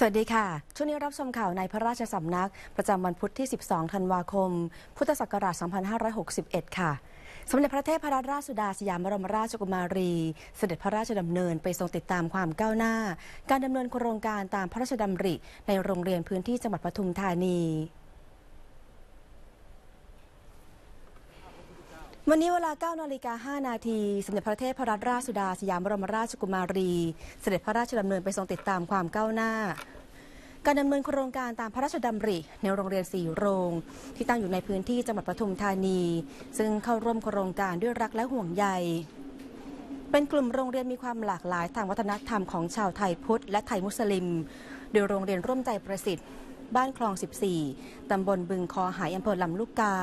สวัสดีค่ะ ช่วงนี้รับชมข่าวในพระราชสำนัก ประจำวันพุธที่ 12 ธันวาคม พุทธศักราช 2561 ค่ะ สมเด็จพระเทพรัตนราชสุดาสยามบรมราชกุมารี เสด็จพระราชดำเนินไปทรงติดตามความก้าวหน้า การดำเนินโครงการตามพระราชดำริในโรงเรียนพื้นที่จังหวัดปทุมธานี วันนี้เวลา9นาฬิกา5นาที สมเด็จพระเทพรัตนราชสุดาสยามบรมราชกุมารี เสด็จพระราชดำเนินไปทรงติดตามความก้าวหน้าการดำเนินโครงการตามพระราชดำริในโรงเรียนสี่โรงที่ตั้งอยู่ในพื้นที่จังหวัดปทุมธานี ซึ่งเข้าร่วมโครงการด้วยรักและห่วงใยเป็นกลุ่มโรงเรียนมีความหลากหลายทางวัฒนธรรมของชาวไทยพุทธและไทยมุสลิม โดยโรงเรียนร่วมใจประสิทธิ์บ้านคลอง 14 ตำบลบึงคอหายอำเภอลำลูกกา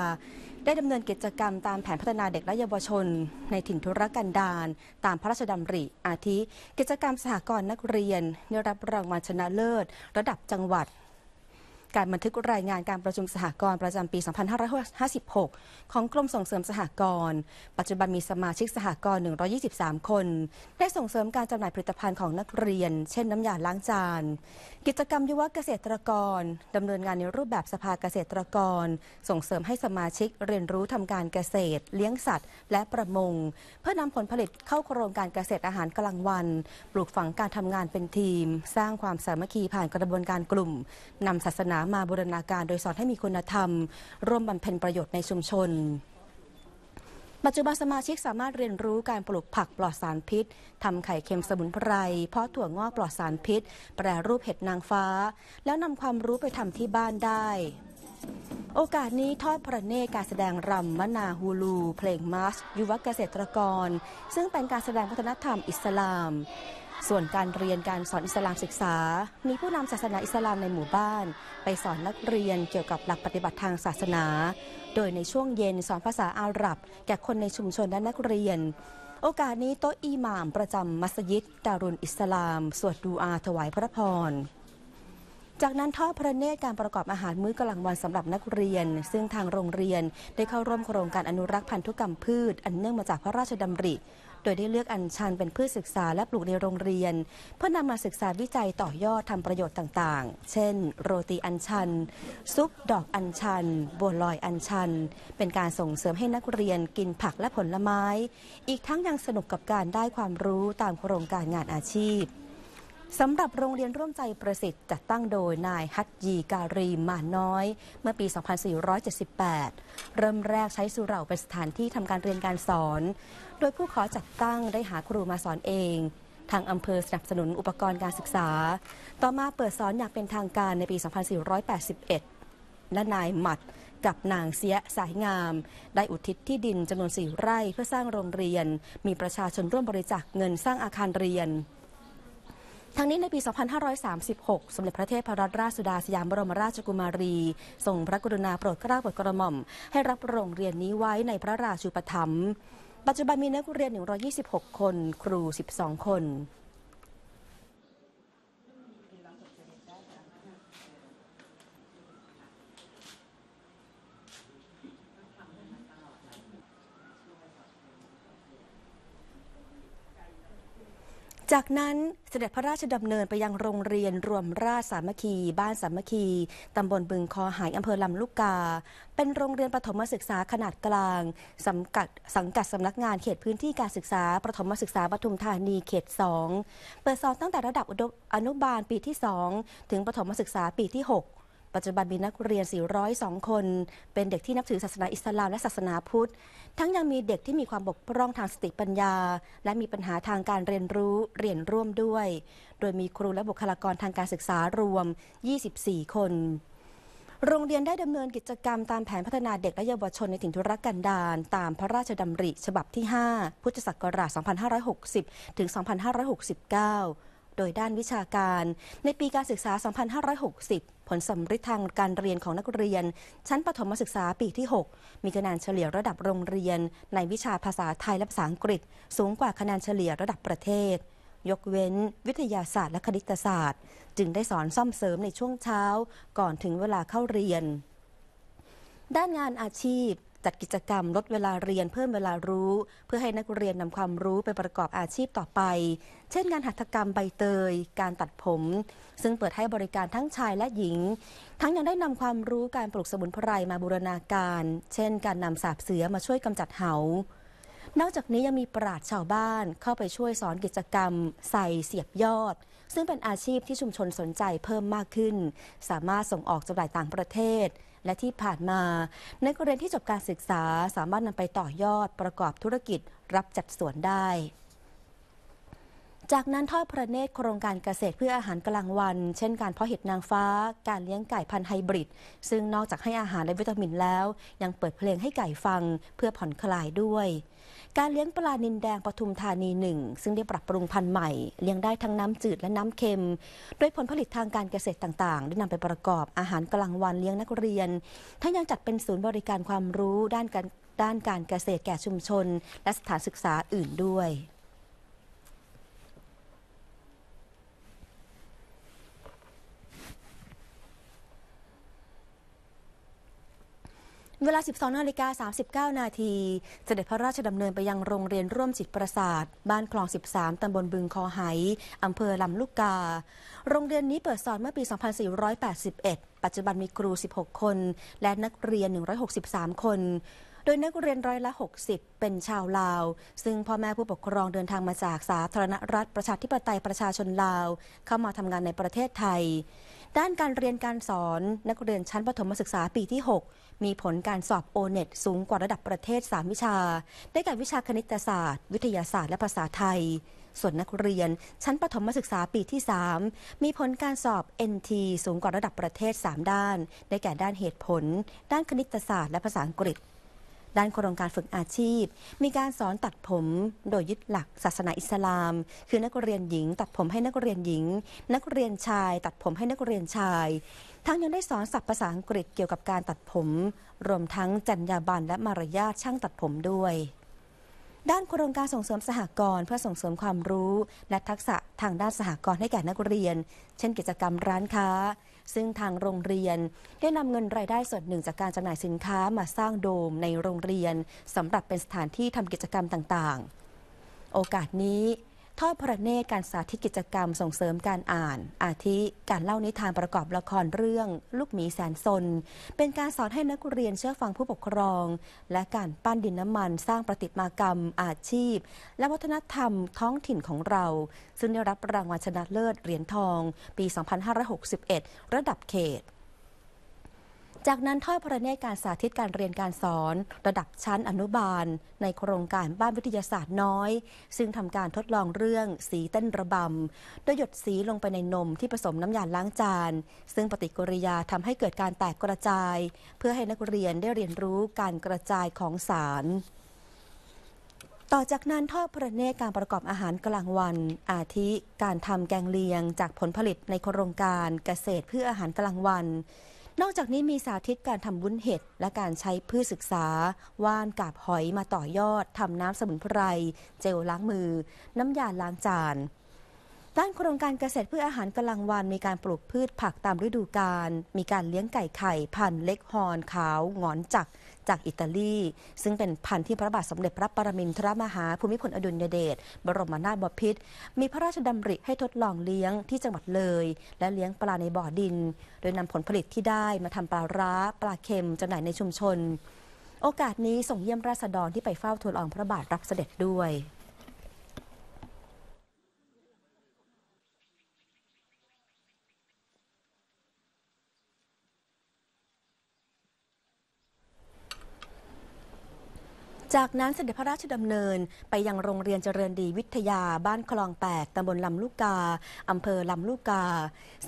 ได้ดำเนินกิจกรรมตามแผนพัฒนาเด็กและเยาวชน ในถิ่นธุรกันดารตามพระราชดำริ อาทิ กิจกรรมสหกรณ์นักเรียนได้รับรางวัลชนะเลิศระดับจังหวัดการบันทึกรายงานการประชุมสหกรณ์ประจำปี 2556 ของกรมส่งเสริมสหกรณ์ ปัจจุบันมีสมาชิกสหกรณ์ 123 คน ได้ส่งเสริมการจำหน่ายผลิตภัณฑ์ของนักเรียน เช่น น้ำยาล้างจาน กิจกรรมยุวเกษตรกรดำเนินงานในรูปแบบสภาเกษตรกร ส่งเสริมให้สมาชิกเรียนรู้ทำการเกษตร เลี้ยงสัตว์ และประมง เพื่อนำผลผลิตเข้าโครงการเกษตรอาหารกลางวัน ปลูกฝังการทำงานเป็นทีม สร้างความสามัคคีผ่านกระบวนการกลุ่มนำศาสนามาบูรณาการโดยสอนให้มีคุณธรรมร่วมบำเพ็ญประโยชน์ในชุมชน ปัจจุบันสมาชิกสามารถเรียนรู้การปลูกผักปลอดสารพิษทำไข่เค็มสมุนไพรเพาะถั่วงอกปลอดสารพิษ แปรรูปเห็ดนางฟ้า แล้วนำความรู้ไปทำที่บ้านได้ โอกาสนี้ทอดพระเนตรการแสดงรำมนาฮูลู เพลงมาร์ชยุวกเกษตรกร ซึ่งเป็นการแสดงวัฒนธรรมอิสลามส่วนการเรียนการสอนอิสลามศึกษา มีผู้นำศาสนาอิสลามในหมู่บ้านไปสอนนักเรียนเกี่ยวกับหลักปฏิบัติทางศาสนา โดยในช่วงเย็นสอนภาษาอาหรับ แก่คนในชุมชนและนักเรียน โอกาสนี้โต๊ะอิหม่ามประจำมัสยิดดารุนอิสลามสวดดูอาถวายพระพร จากนั้นทอดพระเนตรการประกอบอาหารมื้อกลางวันสำหรับนักเรียน ซึ่งทางโรงเรียนได้เข้าร่วมโครงการอนุรักษ์พันธุกรรมพืช อันเนื่องมาจากพระราชดำริโดยได้เลือกอัญชันเป็นพืชศึกษาและปลูกในโรงเรียน เพื่อนำมาศึกษาวิจัยต่อยอดทำประโยชน์ต่างๆ เช่นโรตีอัญชันซุปดอกอัญชันบัวลอยอัญชัน เป็นการส่งเสริมให้นักเรียนกินผักและผลไม้ อีกทั้งยังสนุกกับการได้ความรู้ตามโครงการงานอาชีพสำหรับโรงเรียนร่วมใจประสิทธิ์จัดตั้งโดยนายฮัตยีการีมาน้อย เมื่อปี 2478 เริ่มแรกใช้สุเหร่าเป็นสถานที่ทำการเรียนการสอนโดยผู้ขอจัดตั้งได้หาครูมาสอนเอง ทางอำเภอสนับสนุนอุปกรณ์การศึกษา ต่อมาเปิดสอนอย่างเป็นทางการในปี 2481 และนายหมัดกับนางเสียสายงาม ได้อุทิศที่ดินจำนวนสี่ไร่เพื่อสร้างโรงเรียน มีประชาชนร่วมบริจาคเงินสร้างอาคารเรียน ทั้งนี้ในปี 2536 สมเด็จพระเทพรัตนราชสุดาสยามบรมราชกุมารีทรงพระกรุณาโปรดเกล้าโปรดกระหม่อมให้รับโรงเรียนนี้ไว้ในพระราชูปถัมภ์ปัจจุบันมีนักเรียน126 คน ครู 12 คนจากนั้นเสด็จพระราชดำเนินไปยังโรงเรียนรวมราชสามัคคี บ้านสามัคคีตำบลบึงคอหายอำเภอลำลูกกา เป็นโรงเรียนประถมศึกษาขนาดกลาง สังกัดสังกัดสำนักงานเขตพื้นที่การศึกษาประถมศึกษาปทุมธานีเขต 2 เปิดสอนตั้งแต่ระดับอนุบาลปีที่ 2 ถึงประถมศึกษาปีที่ 6ปัจจุบันมีนักเรียน 402 คน เป็นเด็กที่นับถือศาสนาอิสลามและศาสนาพุทธ ทั้งยังมีเด็กที่มีความบกพร่องทางสติปัญญา และมีปัญหาทางการเรียนรู้เรียนร่วมด้วย โดยมีครูและบุคลากรทางการศึกษารวม 24 คน โรงเรียนได้ดำเนินกิจกรรมตามแผนพัฒนาเด็กและเยาวชน ในถิ่นทุรกันดารตามพระราชดำริ ฉบับที่ 5 พุทธศักราช 2560 ถึง 2569โดยด้านวิชาการ ในปีการศึกษา 2560 ผลสำริดทางการเรียนของนักเรียน ชั้นประถมศึกษาปีที่ 6 มีคะแนนเฉลี่ยระดับโรงเรียน ในวิชาภาษาไทยและภาษาอังกฤษสูงกว่าคะแนนเฉลี่ยระดับประเทศ ยกเว้น วิทยาศาสตร์และคณิตศาสตร์ จึงได้สอนซ่อมเสริมในช่วงเช้าก่อนถึงเวลาเข้าเรียน ด้านงานอาชีพจัดกิจกรรมลดเวลาเรียนเพิ่มเวลารู้ เพื่อให้นักเรียนนำความรู้ไปประกอบอาชีพต่อไป เช่น งานหัตถกรรมใบเตย การตัดผม ซึ่งเปิดให้บริการทั้งชายและหญิง ทั้งยังได้นำความรู้การปลูกสมุนไพรมาบูรณาการ เช่นการนำสาบเสือมาช่วยกำจัดเหา นอกจากนี้ยังมีปราชชาวบ้านเข้าไปช่วยสอนกิจกรรมใส่เสียบยอด ซึ่งเป็นอาชีพที่ชุมชนสนใจเพิ่มมากขึ้น สามารถส่งออกจำหน่ายต่างประเทศและที่ผ่านมา ในกรณีที่จบการศึกษาสามารถนำไปต่อยอดประกอบธุรกิจรับจัดสวนได้จากนั้นทอดพระเนตรโครงการเกษตรเพื่ออาหารกลางวัน เช่น การเพาะเห็ดนางฟ้าการเลี้ยงไก่พันธุ์ไฮบริดซึ่งนอกจากให้อาหารและวิตามินแล้วยังเปิดเพลงให้ไก่ฟังเพื่อผ่อนคลายด้วย การเลี้ยงปลานินแดงปทุมธานีหนึ่งซึ่งได้ปรับปรุงพันธุ์ใหม่เลี้ยงได้ทั้งน้ำจืดและน้ำเค็มโดยผลผลิตทางการเกษตรต่างๆ ได้นำไปประกอบอาหารกลางวันเลี้ยงนักเรียนทั้งยังจัดเป็นศูนย์บริการความรู้ด้านการด้านการเกษตรแก่ชุมชนและสถานศึกษาอื่นด้วยเวลา 12นาฬิกา 39 นาที เสด็จพระราชดำเนินไปยังโรงเรียนร่วมจิตประสาท บ้านคลอง 13 ตำบลบึงคอไหอำเภอลำลูกกา โรงเรียนนี้เปิดสอนเมื่อปี 2481 ปัจจุบันมีครู 16 คน และนักเรียน 163 คน โดยนักเรียนร้อยละ 60 เป็นชาวลาว ซึ่งพ่อแม่ผู้ปกครองเดินทางมาจากสาธารณรัฐประชาธิปไตยประชาชนลาวเข้ามาทำงานในประเทศไทยด้านการเรียนการสอน นักเรียนชั้นปฐมศึกษาปีที่ 6มีผลการสอบโอเน็ตสูงกว่าระดับประเทศ 3 วิชาได้แก่วิชาคณิตศาสตร์ วิทยาศาสตร์และภาษาไทย ส่วนนักเรียนชั้นปฐมศึกษาปีที่ 3 มีผลการสอบ NT สูงกว่าระดับประเทศ 3 ด้านได้แก่ด้านเหตุผล ด้านคณิตศาสตร์และภาษาอังกฤษด้านโครงการฝึกอาชีพมีการสอนตัดผมโดยยึดหลัก ศาสนาอิสลาม คือนักเรียนหญิงตัดผมให้นักเรียนหญิง นักเรียนชาย ตัดผมให้นักเรียนชาย ทั้งยังได้สอนศัพท์ภาษาอังกฤษเกี่ยวกับการตัดผม รวมทั้งจรรยาบรรณและมารยาทช่างตัดผมด้วย ด้านโครงการส่งเสริมสหกรณ์เพื่อส่งเสริมความรู้และทักษะทางด้านสหกรณ์ให้แก่นักเรียน เช่นกิจกรรมร้านค้าซึ่งทางโรงเรียนได้นำเงินรายได้ส่วนหนึ่งจากการจำหน่ายสินค้ามาสร้างโดมในโรงเรียนสำหรับเป็นสถานที่ทำกิจกรรมต่าง ๆ โอกาสนี้ทอดพระเนตรการสาธิตกิจกรรมส่งเสริมการอ่าน อาทิการเล่านิทานประกอบละครเรื่องลูกหมีแสนสน เป็นการสอนให้นักเรียนเชื่อฟังผู้ปกครองและการปั้นดินน้ำมันสร้างประติมากรรมอาชีพและวัฒนธรรมท้องถิ่นของเรา ซึ่งได้รับรางวัลชนะเลิศเหรียญทองปี 2561 ระดับเขตจากนั้นทอดพระเนตรการสาธิตการเรียนการสอน ระดับชั้นอนุบาล ในโครงการบ้านวิทยาศาสตร์น้อย ซึ่งทำการทดลองเรื่องสีเต้นระบำโดยหยดสีลงไปในนมที่ผสมน้ำยาล้างจาน ซึ่งปฏิกิริยาทำให้เกิดการแตกกระจาย เพื่อให้นักเรียนได้เรียนรู้การกระจายของสาร ต่อจากนั้นทอดพระเนตรการประกอบอาหารกลางวัน อาทิการทำแกงเลียง จากผลผลิตในโครงการเกษตรเพื่ออาหารกลางวันนอกจากนี้มีสาธิตการทำวุ้นเห็ดและการใช้พืชศึกษาว่านกาบหอยมาต่อยอดทำน้ำสมุนไพร เจลล้างมือ น้ำยาล้างจานด้านโครงการเกษตรเพื่ออาหารกลางวันมีการปลูกพืชผักตามฤดูกาลมีการเลี้ยงไก่ไข่ พันเล็กฮอนขาวงอนจักรจากอิตาลีซึ่งเป็นพันธุ์ที่พระบาทสมเด็จพระปรมินทรมหาภูมิพลอดุลยเดชบรมนาถบพิตรมีพระราชดำริให้ทดลองเลี้ยงที่จังหวัดเลย และเลี้ยงปลาในบ่อดิน โดยนำผลผลิตที่ได้มาทำปลาร้าปลาเค็มจำหน่ายในชุมชน โอกาสนี้ส่งเยี่ยมราษฎรที่ไปเฝ้าทูลอองพระบาทรับเสด็จด้วยจากนั้นเสด็จพระราชดำเนินไปยังโรงเรียนเจริญดีวิทยา บ้านคลองแปดตำบลลำลูกกาอำเภอลำลูกกา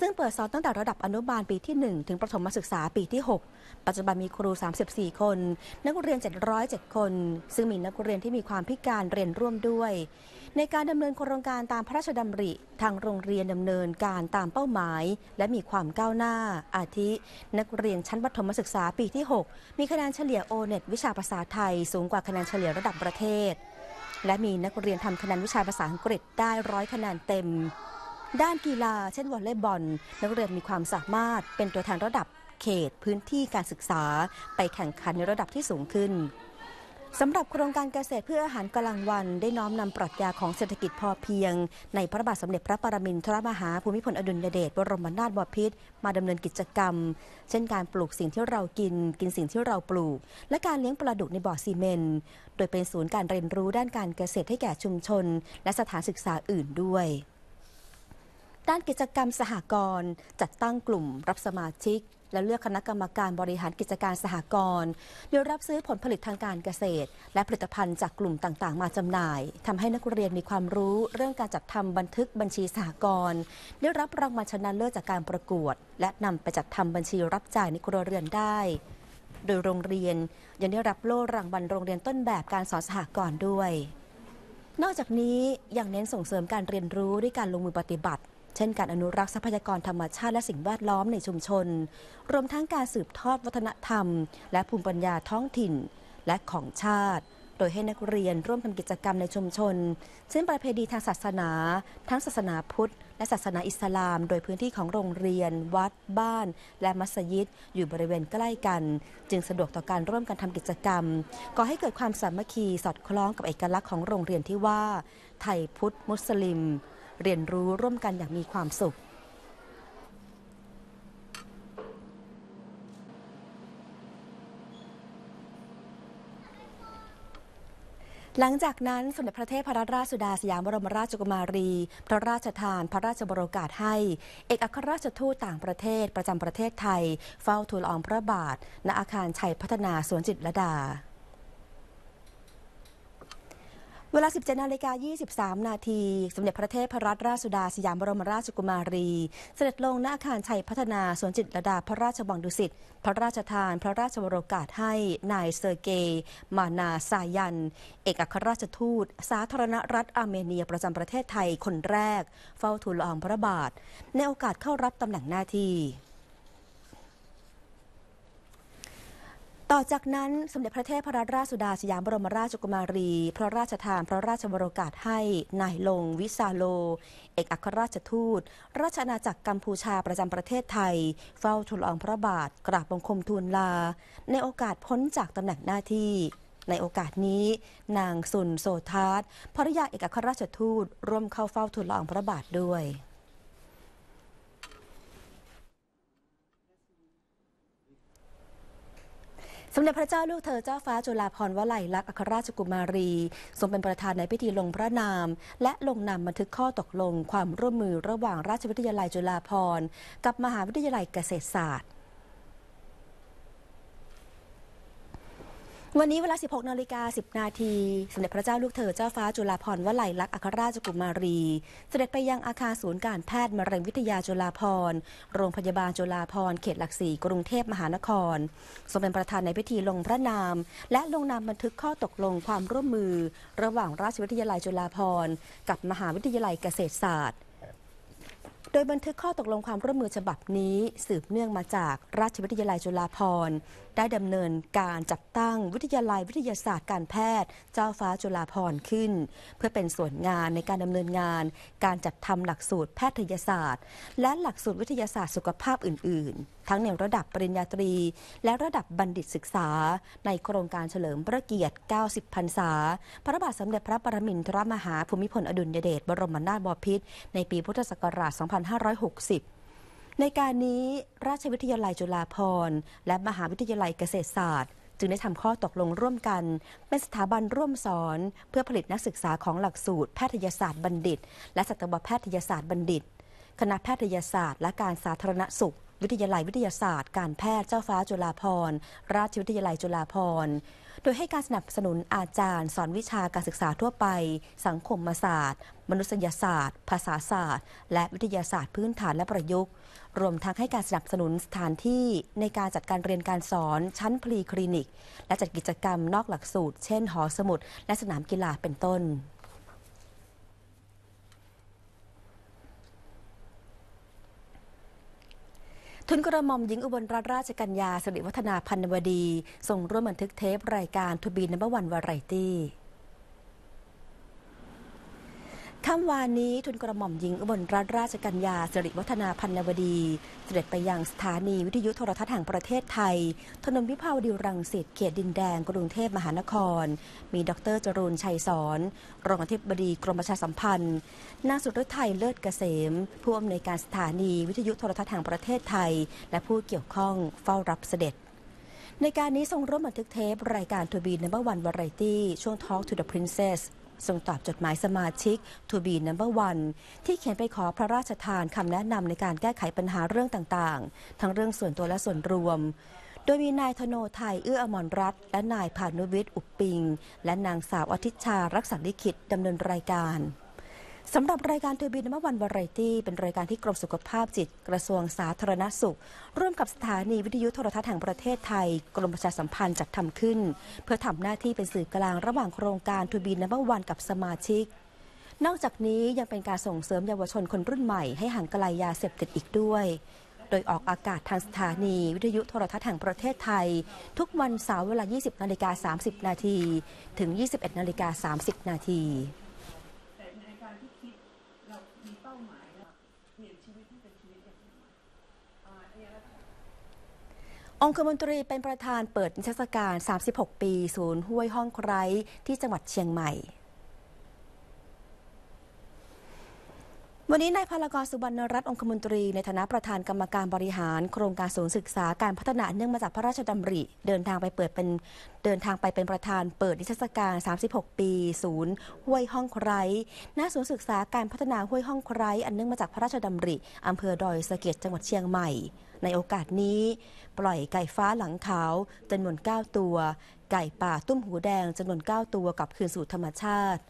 ซึ่งเปิดสอนตั้งแต่ระดับอนุบาลปีที่ 1 ถึงประถมศึกษาปีที่ 6 ปัจจุบันมีครู 34 คน นักเรียน 707 คน ซึ่งมีนักเรียนที่มีความพิการเรียนร่วมด้วยในการดำเนินโครงการตามพระราชดำริทางโรงเรียนดำเนินการตามเป้าหมายและมีความก้าวหน้า อาทินักเรียนชั้นปฐมศึกษาปีที่ 6 มีคะแนนเฉลี่ยโอเน็ตวิชาภาษาไทย สูงกว่าคะแนนเฉลี่ยระดับประเทศ และมีนักเรียนทำคะแนนวิชาภาษาอังกฤษได้ร้อยคะแนนเต็ม ด้านกีฬาเช่นวอลเลย์บอล นักเรียนมีความสามารถเป็นตัวแทนระดับเขตพื้นที่การศึกษาไปแข่งขันในระดับที่สูงขึ้นสำหรับโครงการเกษตรเพื่ออาหารกลางวันได้น้อมนำปรัชญาของเศรษฐกิจพอเพียงในพระบาทสมเด็จพระปรมินทรมหาภูมิพลอดุลยเดชบรมนาถบพิตรมาดำเนินกิจกรรม เช่นการปลูกสิ่งที่เรากิน กินสิ่งที่เราปลูก และการเลี้ยงปลาดุกในบ่อซีเมนต์โดยเป็นศูนย์การเรียนรู้ด้านการเกษตรให้แก่ชุมชน และสถานศึกษาอื่นด้วย ด้านกิจกรรมสหกรณ์จัดตั้งกลุ่มรับสมาชิกและเลือกคณะกรรมการบริหารกิจการสหกรณ์โดยรับซื้อผลผลิตทางการเกษตร และผลิตภัณฑ์จากกลุ่มต่างๆ มาจำหน่าย ทำให้นักเรียนมีความรู้เรื่องการจัดทำบันทึกบัญชีสหกรณ์ได้รับรางวัลชนะเลิศจากการประกวด และนำไปจัดทำบัญชีรับจ่ายในครัวเรือนได้ โดยโรงเรียนยังได้รับโล่รางวัลโรงเรียนต้นแบบการสอนสหกรณ์ด้วย นอกจากนี้ยังเน้นส่งเสริมการเรียนรู้ด้วยการลงมือปฏิบัติเช่นการอนุรักษ์ทรัพยากรธรรมชาติและสิ่งแวดล้อมในชุมชน รวมทั้งการสืบทอดวัฒนธรรม และภูมิปัญญาท้องถิ่นและของชาติ โดยให้นักเรียนร่วมทำกิจกรรมในชุมชน เช่นประเพณีทางศาสนา ทั้งศาสนาพุทธ และศาสนาอิสลาม โดยพื้นที่ของโรงเรียน วัดบ้าน และมัสยิดอยู่บริเวณใกล้กัน จึงสะดวกต่อการร่วมกันทำกิจกรรมก่อให้เกิดความสามัคคีสอดคล้องกับเอกลักษณ์ของโรงเรียนที่ว่า ไทยพุทธมุสลิมเรียนรู้ร่วมกันอย่างมีความสุข หลังจากนั้น สมเด็จพระเทพรัตนราชสุดาสยามบรมราชกุมารี พระราชทาน พระราชบรโกาศให้ เอกอัครราชทูตต่างประเทศประจำประเทศไทย เฝ้าทูลอองพระบาท ณอาคารชัยพัฒนาสวนจิตรดาเวลา 17นาฬิกา23นาทีสมเด็จพระเทพรัตนราชสุดาสยามบรมราชกุมารี เสด็จลงณ อาคาร ชัยพัฒนา สวนจิตรดา พระราชวังดุสิต พระราชทาน พระราชวโรกาส ให้นายเซอร์เกย์มานาซายัน เอกอัครราชทูต สาธารณรัฐอาร์เมเนียประจำ ประเทศไทยคนแรก เฝ้าทูลละออง พระบาท ในโอกาสเข้ารับตำแหน่งหน้าที่ต่อจากนั้นสมเด็จพระเทพรัตนราชสุดาสยามบรมราชกุมารี พระราชทาน พระราชบรโกาศให้นายลง วิซาโล เอกอัครราชทูตราชอาณาจักรกัมพูชาประจำประเทศไทย เฝ้าทูลองพระบาทกราบบังคมทูลลา ในโอกาสพ้นจากตำแหน่งหน้าที่ ในโอกาสนี้นางสุนโสทัศภริยาเอกอัครราชทูต ร่วมเข้าเฝ้าทูลละอองพระบาทด้วยมเด็จพระเจ้าลูกเธอเจ้าฟ้าจุฬาภรณ์วลัยลักษณ์อัครราชกุมารีทรงเป็นประธานในพิธีลงพระนาม และลงนามบันทึกข้อตกลงความร่วมมือระหว่างราชวิทยาลัยจุฬาภรณ์ กับมหาวิทยาลัยเกษตรศาสตร์วันนี้เวลา 16นาฬิกา 10 นาทีสมเด็จพระเจ้าลูกเธอเจ้าฟ้าจุฬาภรวลัยลักษณ์อัครราชกุมารี เสด็จไปยังอาคารศูนย์การแพทย์มะเร็งวิทยาจุฬาภรโรงพยาบาลจุฬาภรเขตหลักสี่กรุงเทพมหานคร ทรงเป็นประธานในพิธีลงพระนาม และลงนามบันทึกข้อตกลงความร่วมมือระหว่างราชวิทยาลัยจุฬาภรกับมหาวิทยาลัยเกษตรศาสตร์โดยบันทึกข้อตกลงความร่วมมือฉบับนี้ สืบเนื่องมาจากราชวิทยาลัยจุฬาภรณ์ ได้ดำเนินการจัดตั้งวิทยาลัยวิทยาศาสตร์ การแพทย์เจ้าฟ้าจุฬาภรณ์ขึ้น เพื่อเป็นส่วนงานในการดำเนินงาน การจัดทำหลักสูตรแพทยศาสตร์ และหลักสูตรวิทยาศาสตร์สุขภาพอื่นๆทั้งในระดับปริญญาตรี และระดับบัณฑิตศึกษา ในโครงการเฉลิมพระเกียรติ 90 พรรษา พระบาทสมเด็จพระปรมินทรมหาภูมิพลอดุลยเดชบรมนาถบพิตรในปีพุทธศักราช 2560 ในการนี้ราชวิทยาลัยจุฬาภรณ์ และมหาวิทยาลัยเกษตรศาสตร์ จึงได้ทำข้อตกลงร่วมกัน เป็นสถาบันร่วมสอน เพื่อผลิตนักศึกษาของหลักสูตรแพทยศาสตร์บัณฑิต และสัตวแพทยศาสตร์บัณฑิตคณะแพทยศาสตร์ และการสาธารณสุขวิทยาลัยวิทยาศาสตร์การแพทย์เจ้าฟ้าจุฬาภรราชวิทยาลัยจุฬาภรโดยให้การสนับสนุนอาจารย์สอนวิชาการศึกษาทั่วไป สังคมศาสตร์ มนุษยศาสตร์ ภาษาศาสตร์ และวิทยาศาสตร์พื้นฐานและประยุกต์ รวมทั้งให้การสนับสนุนสถานที่ในการจัดการเรียนการสอน ชั้นพลีคลินิกและจัดกิจกรรมนอกหลักสูตร เช่น หอสมุด และสนามกีฬาเป็นต้นทุนกระหม่อมหญิงอุบลรัตนราชกัญญาสิริวัฒนาพันวดี ส่งร่วมบันทึกเทปรายการทูบีนัมเบอร์วันวาไรตี้ค่ำวานนี้ทุนกระหม่อมหญิงอุบลรัตนราชกัญญาสิริวัฒนาพันนวดี เสด็จไปยังสถานีวิทยุโทรทัศน์แห่งประเทศไทย ถนนวิภาวดีรังสิตเขตดินแดง กรุงเทพมหานคร มีดรจรูนชัยสอนรองอธิบดีกรมประชาสัมพันธ์นางสุรไทยเลิศเกษมผู้อำนวยการสถานีวิทยุโทรทัศน์แห่งประเทศไทย และผู้เกี่ยวข้องเฝ้ารับเสด็จ ในการนี้ทรงร่วมบันทึกเทปรายการทูบีนัมเบอร์วันวาไรตี้ช่วงทอล์กทูเดอะพรินเซสทรงตอบจดหมายสมาชิกทูบีนัมเบอร์วันที่เขียนไปขอพระราชทานคำแนะนำในการแก้ไขปัญหาเรื่องต่างๆ ทั้งเรื่องส่วนตัวและส่วนรวม โดยมีนายธโนไทยเอื้ออมรรัตและนายพานุวิทย์อุปปิง และนางสาวอธิชา รักษาลิขิตดำเนินรายการสำหรับรายการเทอร์บินน้ำวันวาไรตี้เป็นรายการที่กรมสุขภาพจิตกระทรวงสาธารณสุขร่วมกับสถานีวิทยุโทรทัศน์แห่งประเทศไทย กรมประชาสัมพันธ์จัดทำขึ้น เพื่อทำหน้าที่เป็นสื่อกลางระหว่างโครงการเทอร์บินน้ำวันกับสมาชิก นอกจากนี้ยังเป็นการส่งเสริมเยาวชนคนรุ่นใหม่ให้ห่างไกลยาเสพติดอีกด้วย โดยออกอากาศทางสถานีวิทยุโทรทัศน์แห่งประเทศไทย ทุกวันเสาร์เวลา 20 นาฬิกา 30 นาทีถึง 21 นาฬิกา30 นาทีองคมนตรีเป็นประธานเปิดนิทรรศการ 36 ปี ศูนย์ห้วยห้องไคร้ที่จังหวัดเชียงใหม่วันนี้นายพารกรสุวรรณรัตน์องคมนตรี ในฐานะประธานกรรมการบริหาร โครงการศูนย์ศึกษา การพัฒนาเนื่องมาจากพระราชดำริ เดินทางไปเปิดเป็นเดินทางไปเป็นประธานเปิดนิทรรศการ36 ปีศูนย์ห้วยห้องไคร้ณศูนย์ศึกษาการพัฒนาห้วยห้องไคร้อันเนื่องมาจากพระราชดำริอำเภอดอยสะเก็ดจังหวัดเชียงใหม่ ในโอกาสนี้ ปล่อยไก่ฟ้าหลังขาวจำนวน 9 ตัว ไก่ป่าตุ้มหูแดงจำนวน 9 ตัวกลับคืนสู่ธรรมชาติ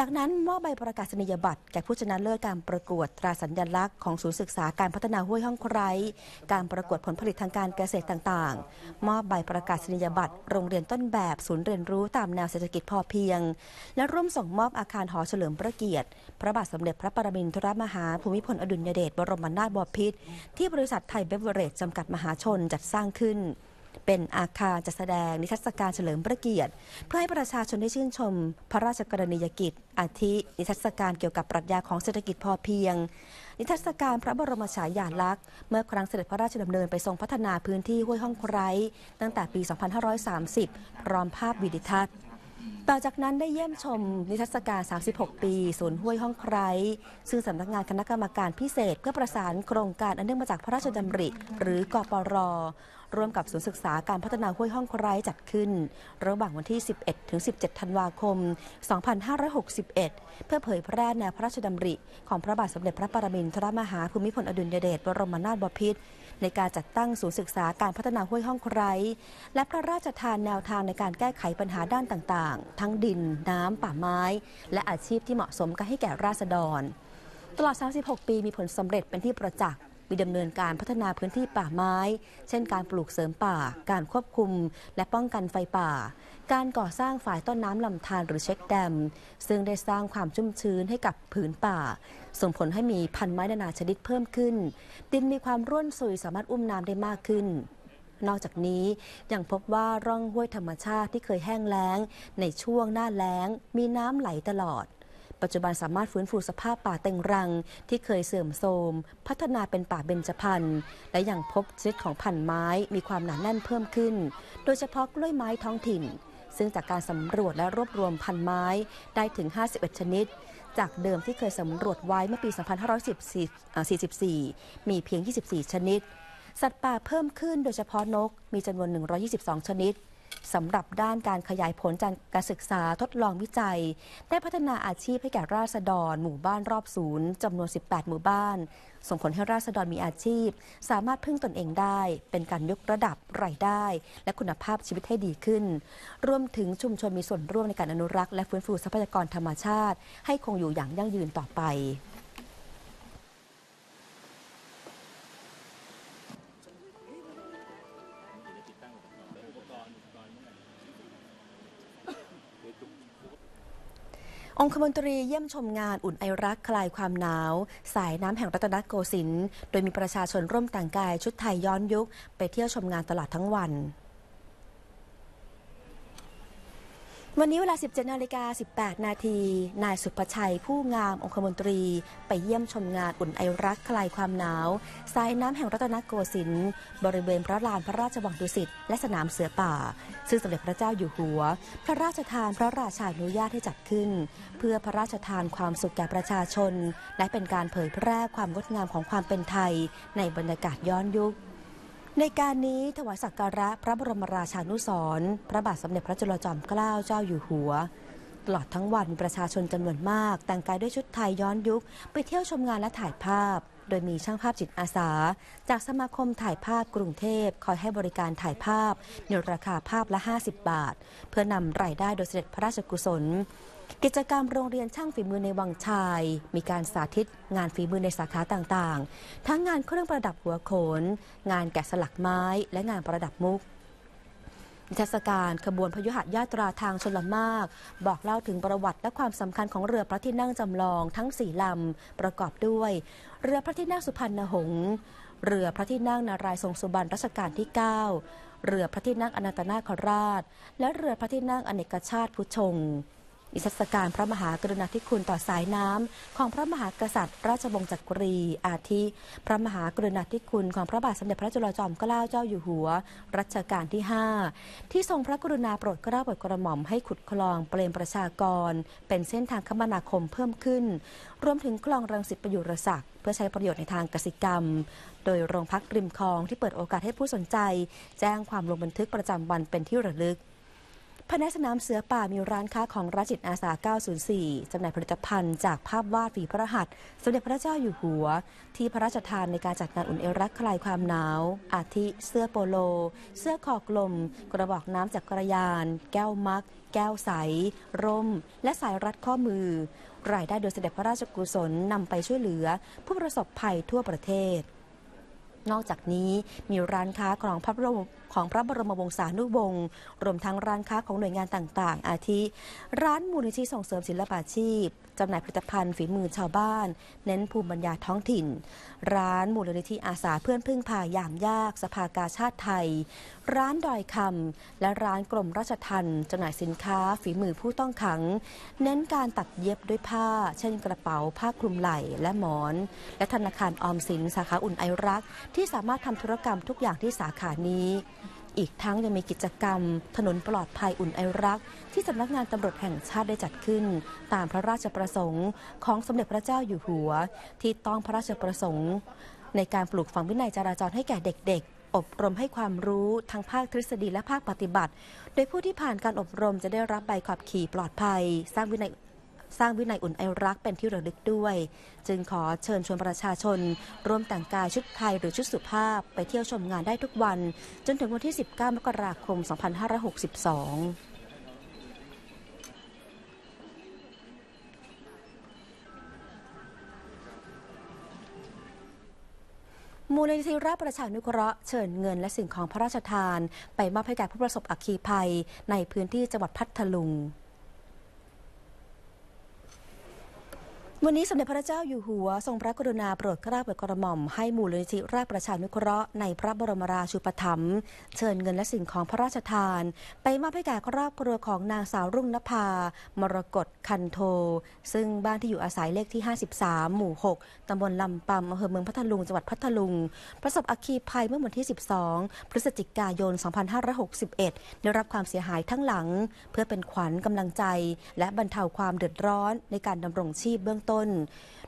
จากนั้น มอบใบประกาศนียบัตรแก่ผู้ชนะเลิศการประกวดตราสัญญลักษณ์ของศูนย์ศึกษาการพัฒนาห้วยห้องไคร้การประกวดผลผลิตทางการเกษตรต่าง ๆ มอบใบประกาศนียบัตรโรงเรียนต้นแบบศูนย์เรียนรู้ตามแนวเศรษฐกิจพอเพียง และร่วมส่งมอบอาคารหอเฉลิมพระเกียรติพระบาทสมเด็จพระปรมินทรมหาภูมิพลอดุลยเดชบรมนาถบพิตรที่บริษัทไทยเบเวอเรจจำกัดมหาชนจัดสร้างขึ้นเป็นอาคารจัดแสดงนิทรรศการเฉลิมพระเกียรติเพื่อให้ประชาชนได้ชื่นชมพระราชกรณียกิจ อาทิ นิทรรศการเกี่ยวกับปรัชญาของเศรษฐกิจพอเพียง นิทรรศการพระบรมฉายาลักษณ์เมื่อครั้งเสด็จพระราชดำเนินไปทรงพัฒนาพื้นที่ห้วยห้องไคร้ตั้งแต่ปี 2530 พร้อมภาพวิดิทัศน์ต่อจากนั้นได้เยี่ยมชมนิทรรศการ 36 ปี ศูนย์ห้วยห้องไคร้ซึ่งสำนักงานคณะกรรมการพิเศษเพื่อประสานโครงการอันเนื่องมาจากพระราชดำริหรือกปรร่วมกับศูนย์ศึกษาการพัฒนาห้วยห้องไร้จัดขึ้น ระหว่างวันที่ 11 ถึง 17 ธันวาคม 2561 เพื่อเผยแพร่แนวพระราชดำริ ของพระบาทสมเด็จพระปรมินทรมหาภูมิพลอดุลยเดชบรมนาถบพิตรในการจัดตั้งศูนย์ศึกษาการพัฒนาห้วยห้องไร้และพระราชทานแนวทางในการแก้ไขปัญหาด้านต่างๆ ทั้งดิน น้ำป่าไม้ และอาชีพที่เหมาะสมกันให้แก่ราษฎรตลอด 36 ปีมีผลสำเร็จเป็นที่ประจักษ์มีดำเนินการพัฒนาพื้นที่ป่าไม้ เช่นการปลูกเสริมป่า การควบคุม และป้องกันไฟป่า การก่อสร้างฝ่ายต้นน้ำลำธารหรือเช็คแดม ซึ่งได้สร้างความชุ่มชื้นให้กับผืนป่า ส่งผลให้มีพันธุ์ไม้นานาชนิดเพิ่มขึ้น ดินมีความร่วนซุยสามารถอุ้มน้ำได้มากขึ้น นอกจากนี้ยังพบว่าร่องห้วยธรรมชาติที่เคยแห้งแล้ง ในช่วง หน้าแล้ง มีน้ำไหลตลอดปัจจุบันสามารถฟื้นฟูสภาพป่าเต็งรังที่เคยเสื่อมโทรมพัฒนาเป็นป่าเบญจพรรณและยังพบชนิดของพันธุ์ไม้มีความหนาแน่นเพิ่มขึ้น โดยเฉพาะกล้วยไม้ท้องถิ่น ซึ่งจากการสำรวจและรวบรวมพันธุ์ไม้ได้ถึง 51 ชนิด จากเดิมที่เคยสำรวจไว้เมื่อปี 2544 มีเพียง 24 ชนิด สัตว์ป่าเพิ่มขึ้น โดยเฉพาะนก มีจำนวน 122ชนิดสำหรับด้านการขยายผลจากการศึกษาทดลองวิจัย ได้พัฒนาอาชีพให้แก่ราษฎรหมู่บ้านรอบศูนย์จำนวน 18 หมู่บ้าน ส่งผลให้ราษฎรมีอาชีพ สามารถพึ่งตนเองได้ เป็นการยกระดับรายได้ และคุณภาพชีวิตให้ดีขึ้นรวมถึงชุมชนมีส่วนร่วมในการอนุรักษ์และฟื้นฟูทรัพยากรธรรมชาติ ให้คงอยู่อย่างยั่งยืนต่อไปองคมนตรีเยี่ยมชมงานอุ่นไอรักคลายความหนาว สายน้ำแห่งรัตนโกสินทร์โดยมีประชาชนร่วมแต่งกายชุดไทยย้อนยุค ไปเที่ยวชมงานตลอดทั้งวันวันนี้เวลา 17นาฬิกา18 นาที นายสุภชัยผู้งามองคมนตรี ไปเยี่ยมชมงานอุ่นไอรักคลายความหนาวสายน้ำแห่งรัตนโกสินทร์ บริเวณพระลานพระราชวังดุสิตและสนามเสือป่า ซึ่งสมเด็จพระเจ้าอยู่หัว พระราชทานพระราชาอนุญาตให้จัดขึ้น เพื่อพระราชทานความสุขแก่ประชาชน และเป็นการเผยแพร่ความงดงามของความเป็นไทย ในบรรยากาศย้อนยุคในการนี้ถวายสักการะพระบรมราชานุสรณ์พระบาทสมเด็จพระจุลจอมเกล้าเจ้าอยู่หัว ตลอดทั้งวันมีประชาชนจำนวนมากแต่งกายด้วยชุดไทยย้อนยุค ไปเที่ยวชมงานและถ่ายภาพ โดยมีช่างภาพจิตอาสา จากสมาคมถ่ายภาพกรุงเทพคอยให้บริการถ่ายภาพในราคาภาพละ 50 บาท เพื่อนำรายได้โดยเสด็จพระราชกุศลกิจกรรมโรงเรียนช่างฝีมือในวังชาย มีการสาธิตงานฝีมือในสาขาต่างๆ ทั้งงานเครื่องประดับหัวโขน งานแกะสลักไม้ และงานประดับมุกนิทรรศการขบวนพยุหยาตราทางชนลมาก บอกเล่าถึงประวัติและความสำคัญของเรือพระที่นั่งจำลองทั้งสี่ลำประกอบด้วย เรือพระที่นั่งสุพรรณหงษ์เรือพระที่นั่งนารายทรงสุบรรณรัชกาลที่ 9 เรือพระที่นั่งอนันตนาคราช และเรือพระที่นั่งอเนกชาติพุชงิทรศการพระมหากรุณาธิคุณต่อสายน้ำ ของพระมหากษัตริย์ราชวงศ์จักรีอาทิ พระมหากรุณาธิคุณของพระบาทสมเด็จพระจุลจอมเกล้าเจ้าอยู่หัวรัชกาลที่ 5 ที่ทรงพระกรุณาโปรดเกล้าโปรดกระหม่อมให้ขุดคลองเปลมประชากร เป็นเส้นทางคมนาคมเพิ่มขึ้น รวมถึงคลองรังสิตประยุรศักดิ์ เพื่อใช้ประโยชน์ในทางเกษตรกรรม โดยโรงพักริมคลองที่เปิดโอกาสให้ผู้สนใจ แจ้งความลงบันทึกประจำวันเป็นที่ระลึกภายในสนามเสือป่ามีร้านค้าของรัจิตอาสา 904 จำหน่ายผลิตภัณฑ์จากภาพวาดฝีพระหัต์สมเด็จพระเจ้าอยู่หัวที่พระราชทานในการจัดงานอุ่นเอรักคลายความหนาว อาทิเสื้อโปโล เสื้อคอกลม กระบอกน้ำจากกระยาน แก้วมัก แก้วใสร่มและสายรัดข้อมือรายได้โดยเสด็จพระราชกุศลนำไปช่วยเหลือผู้ประสบภัยทั่วประเทศนอกจากนี้มีร้านค้าของพระบรมของพระบรมวงศานุวงศ์รวมทั้งร้านค้าของหน่วยงานต่างๆ อาทิ ร้านมูลนิธิส่งเสริมศิลปาชีพจำหน่ายผลิตภัณฑ์ฝีมือชาวบ้าน เน้นภูมิปัญญาท้องถิ่น ร้านมูลนิธิอาสาเพื่อนพึ่งพายามยาก สภากาชาติไทยร้านดอยคำและร้านกรมราชทัณฑ์จำหน่ายสินค้า ฝีมือผู้ต้องขัง เน้นการตัดเย็บด้วยผ้า เช่นกระเป๋า ผ้าคลุมไหล่และหมอน และธนาคารออมสินสาขาอุ่นไอรักที่สามารถทำธุรกรรมทุกอย่างที่สาขานี้ อีกทั้งยังมีกิจกรรม ถนนปลอดภัยอุ่นไอรักที่สำนักงานตำรวจแห่งชาติได้จัดขึ้น ตามพระราชประสงค์ ของสมเด็จพระเจ้าอยู่หัว ที่ต้องพระราชประสงค์ ในการปลูกฝังวินัยจราจรให้แก่เด็ก ๆอบรมให้ความรู้ทั้งภาคทฤษฎีและภาคปฏิบัติ โดยผู้ที่ผ่านการอบรมจะได้รับใบขับขี่ปลอดภัยสร้างวินัย สร้างวินัยอุ่นไอรักเป็นที่ระลึกด้วย จึงขอเชิญชวนประชาชนร่วมแต่งกายชุดไทยหรือชุดสุภาพไปเที่ยวชมงานได้ทุกวัน จนถึงวันที่ 19มกราคม 2562มูลนิธิราชประชานุเคราะห์เชิญเงินและสิ่งของพระราชทานไปมอบให้แก่ผู้ประสบอัคคีภัยในพื้นที่จังหวัดพัทลุงวันนี้สมเด็จพระเจ้าอยู่หัว ทรงพระกรุณาโปรดเกล้าโปรดกระหม่อม ให้มูลนิธิราชประชานุเคราะห์ในพระบรมราชูปถัมภ์เชิญเงินและสิ่งของพระราชทาน ไปมอบให้แก่ครอบครัวของนางสาวรุ่งนภา มรกตคันโท ซึ่งบ้านที่อยู่อาศัยเลขที่ 53 หมู่ 6 ตำบลลำปำอำเภอเมืองพัทลุงจังหวัดพัทลุงประสบอัคคีภัยเมื่อวันที่ 12 พฤศจิกายน 2561 ได้รับความเสียหายทั้งหลัง เพื่อเป็นขวัญกำลังใจ และบรรเทาความเดือดร้อนในการดำรงชีพเบื้องต้น้น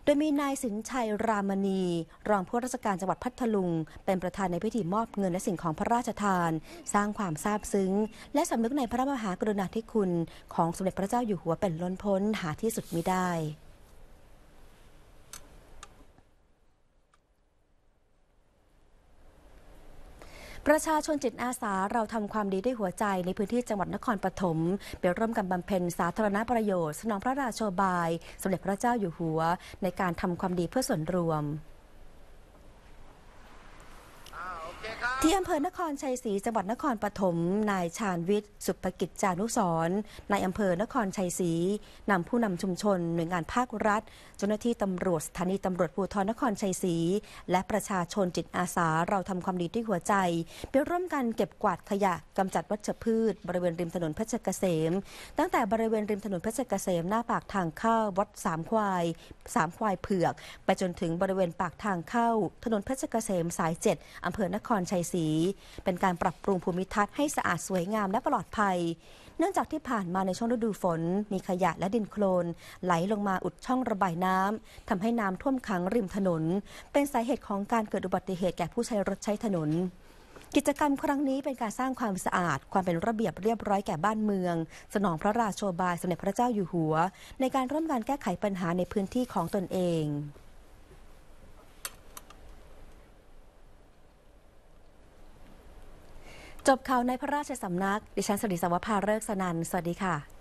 โดยมีนายสินชัยรามณี รองผู้ราชการจังหวัดพัทลุง เป็นประธานในพิธีมอบเงินและสิ่งของพระราชทาน สร้างความซาบซึ้ง และสำนึกในพระมหากรุณาธิคุณของสมเด็จพระเจ้าอยู่หัวเป็นล้นพ้นหาที่สุดมิได้ประชาชนจิตอาสาเราทำความดีด้วยหัวใจในพื้นที่จังหวัดนครปฐมเปร่วมกันบำเพ็ญสาธารณประโยชน์สนองพระราโชบาย สมเด็จพระเจ้าอยู่หัวในการทำความดีเพื่อส่วนรวมที่อำเภอนครชัยศรีจังหวัดนครปฐมนายชาญวิทย์สุภกิจจานุสรนายอำเภอนครชัยศรีนำผู้นำชุมชน หน่วยงานภาครัฐเจ้าหน้าที่ตำรวจสถานีตำรวจภูธรนครชัยศรีและประชาชนจิตอาสาเราทำความดีด้วยหัวใจไปร่วมกันเก็บกวาดขยะกำจัดวัชพืช บริเวณริมถนนเพชรเกษมตั้งแต่บริเวณริมถนนเพชรเกษมหน้าปากทางเข้าวัดสามควายสามควายเผือก ไปจนถึงบริเวณปากทางเข้าถนนเพชรเกษมสายเจ็ดอำเภอนครชัยสีเป็นการปรับปรุงภูมิทัศน์ให้สะอาดสวยงามและปลอดภัย เนื่องจากที่ผ่านมาในช่วงฤดูฝน มีขยะและดินโคลนไหลลงมาอุดช่องระบายน้ำ ทำให้น้ำท่วมขังริมถนน เป็นสาเหตุของการเกิดอุบัติเหตุแก่ผู้ใช้รถใช้ถนน กิจกรรมครั้งนี้เป็นการสร้างความสะอาดความเป็นระเบียบเรียบร้อยแก่บ้านเมือง สนองพระราชโชบายสมเด็จพระเจ้าอยู่หัว ในการร่วมกันแก้ไขปัญหาในพื้นที่ของตนเองจบข่าวในพระราชสำนัก ดิฉันสริสวัภาเลิกสนันสวัสดีค่ะ